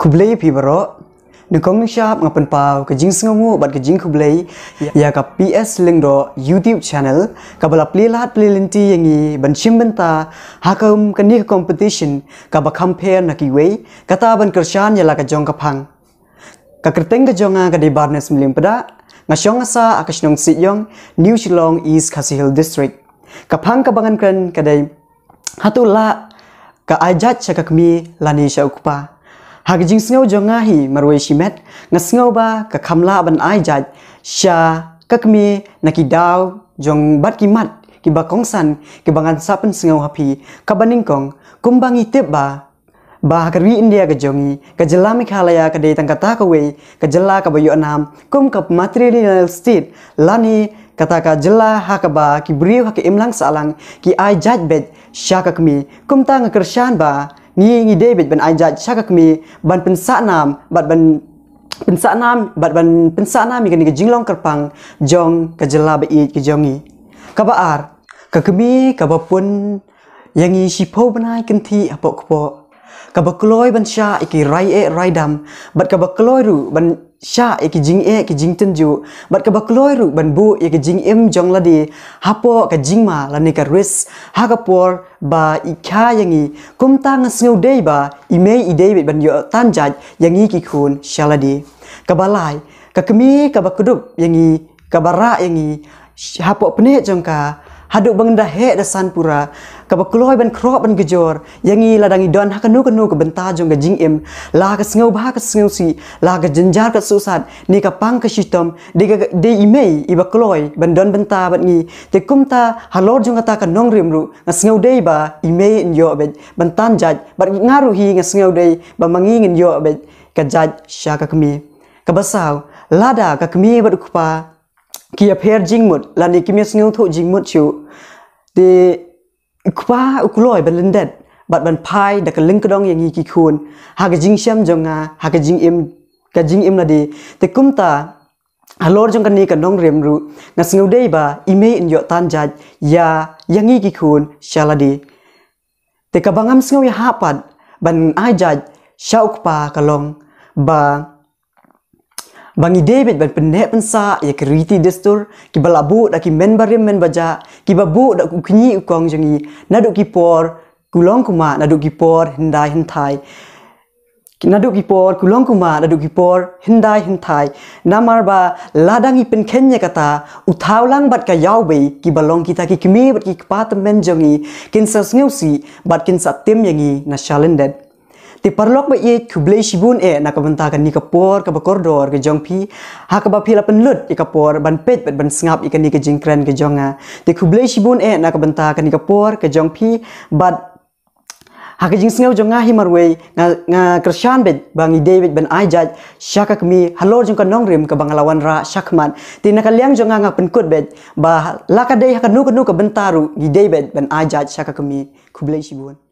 kublai pi baro nukong nishap ngapen pau ke jing sengungu bat ke jing kublai ya, ya ka PS link do YouTube channel ka bala play plilinti yangi ban chimbenta hakam ka ni competition ka ba compare naki wei kata ban kershan ya la ka jong ka pang ka kerteng ka jonga ka di barnes milim pada ngasyong asa akashnong sityong New Shillong East Kasihil District ka pang ka bangan kren kadai hatula ka ajat chakakmi lani sha ukupa Hak jing jongahi jo ngahi marwai shimet ngasengau ba ka khamla ban ai jaj sha kakmi naki dau jong bat ki mat ki ba kongsan ki bangan sapen hapi ka baning kong kumbangi tip ba bah kari india ke jongi ke jela mikhalaya ke dei tangkata wei ke jela bayu anam kum material state lani kata ka jela hakaba ki briu hak imlang salang ki ai sha syakakmi kum tang ba นี่งีเดวิดเป็นไอจัดชักกมีบันเป็นสะนามบัดบันเป็นสะนามบัดบันเป็นสะนามมีกันกับจิงลองกระปังจองกับจลาบีกับจองีกับอาร์กับกมีกับบุญยังงีชิพบนายกันที่อปกปอ ka kloi ban sha iki rai e rai dam bat ka kloi ru ban sha iki jing e ki jing tenju bat kloi ru ban bu iki jing em jong ladi, hapo ka jing ma la ni ka ris ha ka por ba ikha yangi kum ta ngas ngeu dei ba ime i dei ban yo tan jaj yangi ki khun sha la di ka lai ka kemi ka kudup yangi kabara yangi hapo pne jong ka haduk bangda he da sanpura kaba kuloi krok ban gejor yangi ladangi don ha kanu kenu ke benta jong jing la sngau ba ka sngau si la jenjar ke susat ni ka pang ke shitom de ka de imei iba kloi ban don benta ban ni te kumta halor jong kata ka nong rim nga sngau de ba imei in yo be ban tan jaj ban nga sngau de ba mangi yo ka jaj sha kemi, kami lada ka kami ba กี่เพียรจิงหมดแล้านิกิเมสเงียทุกจิงหมดชิวตีคว้าอุกลอยบันลินเด็ดบัดบันพายดักลิงกระดองอย่างงี้กี่คนหากจิงเชื่อมจงอาหากจิงเอ็มกจิงเอ็มละดี แต่กุมตาฮัลโหลจงกันนี้กันน้องเรียมรู้งั้นเงีได้บ่าอีเมย์อินโยตันจัดยาอย่างงี้กี่คนณชาลดีแต่กับบางัคำเงีย่ยหฮาปัดบันไอจัดชาวกป่ากระลงบ่า Bangi David ban pendek pensa ya keriti destur ki balabu da ki men bari men baja ki babu da ku kini ukong jangi nadu ki por kulong kuma nadu ki por hindai hintai nadu ki por kulong kuma nadu ki por hindai hintai namar ba ladangi pen kenya kata utaulang bat ka yau ki balong kita ki kimi bat ki pat men jangi kin sa bat kin sa tim yangi na shalendet ti parlok ba ye kublai shibun e na kabenta kan ni por ka bakordor ke jongpi ha ka ba phila penlut i por ban pet ban sngap i ka ni ke jingkran ke jonga ti kublai shibun e na kabenta kan ni kapor ke ha ka jing sengau jonga himarway nga nga kershan bet bangi David ben Ajaj syaka kami halor jong kanong rim ke bangalawan ra syakman tina kaliang jonga nga penkut bet ba lakadai ka kanu ka bentaru gi David ben Ajaj syaka kami kublai shibun